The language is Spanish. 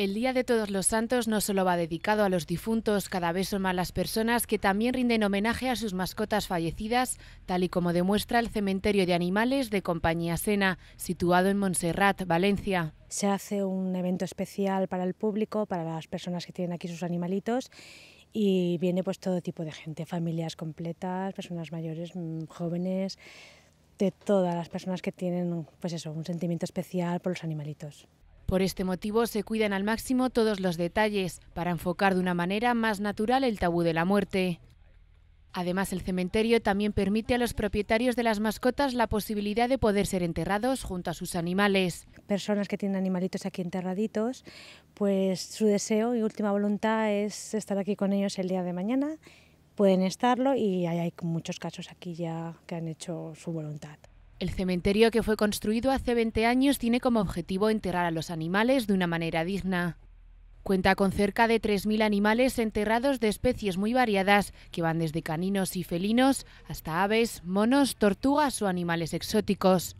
El Día de Todos los Santos no solo va dedicado a los difuntos, cada vez son más las personas que también rinden homenaje a sus mascotas fallecidas, tal y como demuestra el Cementerio de Animales de Compañía Sena, situado en Montserrat, Valencia. Se hace un evento especial para el público, para las personas que tienen aquí sus animalitos y viene pues todo tipo de gente, familias completas, personas mayores, mm, jóvenes, de todas las personas que tienen pues eso, un sentimiento especial por los animalitos. Por este motivo se cuidan al máximo todos los detalles para enfocar de una manera más natural el tabú de la muerte. Además, el cementerio también permite a los propietarios de las mascotas la posibilidad de poder ser enterrados junto a sus animales. Personas que tienen animalitos aquí enterraditos, pues su deseo y última voluntad es estar aquí con ellos el día de mañana. Pueden estarlo y hay, hay muchos casos aquí ya que han hecho su voluntad. El cementerio que fue construido hace 20 años tiene como objetivo enterrar a los animales de una manera digna. Cuenta con cerca de 3.000 animales enterrados de especies muy variadas, que van desde caninos y felinos hasta aves, monos, tortugas o animales exóticos.